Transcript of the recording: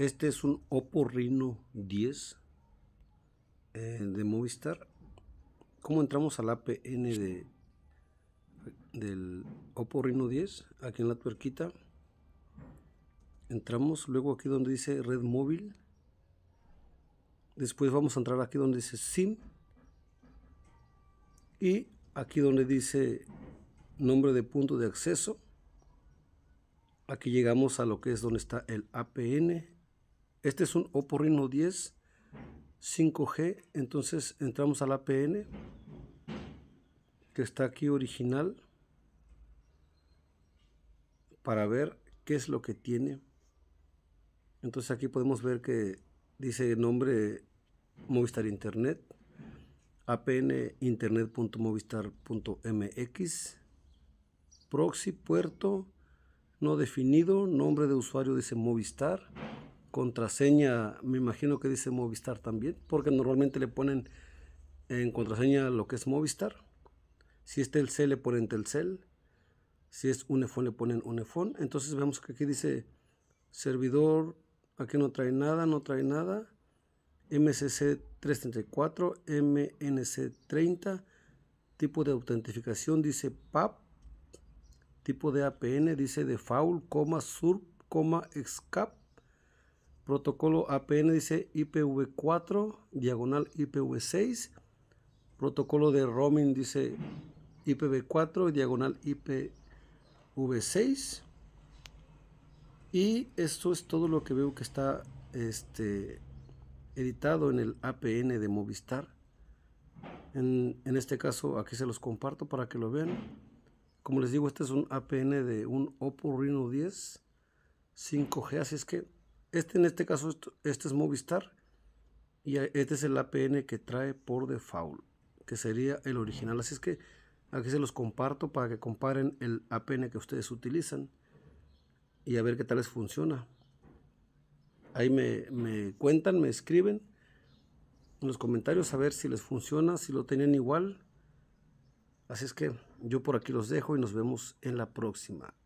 Este es un Oppo Reno 10 eh, de Movistar. ¿Cómo entramos al APN de, del Oppo Reno 10? Aquí en la tuerquita. Entramos, luego aquí donde dice red móvil. Después vamos a entrar aquí donde dice SIM. Y aquí donde dice nombre de punto de acceso. Aquí llegamos a lo que es donde está el APN este es un Oppo Reno 10 5G, entonces entramos al APN que está aquí original para ver qué es lo que tiene. Entonces aquí podemos ver que dice nombre Movistar Internet, APN internet.movistar.mx, proxy puerto no definido, nombre de usuario dice Movistar contraseña, me imagino que dice Movistar también, porque normalmente le ponen en contraseña lo que es Movistar. Si es Telcel le ponen Telcel, si es Unifón le ponen Unifón. Entonces vemos que aquí dice servidor, aquí no trae nada, no trae nada. MCC 334, MNC 30, tipo de autentificación dice PAP, tipo de APN dice default, coma, SURP, coma, escap Protocolo APN dice IPv4, diagonal IPv6. Protocolo de roaming dice IPv4, diagonal IPv6. Y esto es todo lo que veo que está este, editado en el APN de Movistar. En, en, este caso aquí se los comparto para que lo vean. Como les digo, este es un APN de un Oppo Reno 10 5G, así es que este en este caso, este es Movistar y este es el APN que trae por default, que sería el original. Así es que aquí se los comparto para que comparen el APN que ustedes utilizan y a ver qué tal les funciona. Ahí me, me cuentan, me escriben en los comentarios a ver si les funciona, si lo tenían igual. Así es que yo por aquí los dejo y nos vemos en la próxima.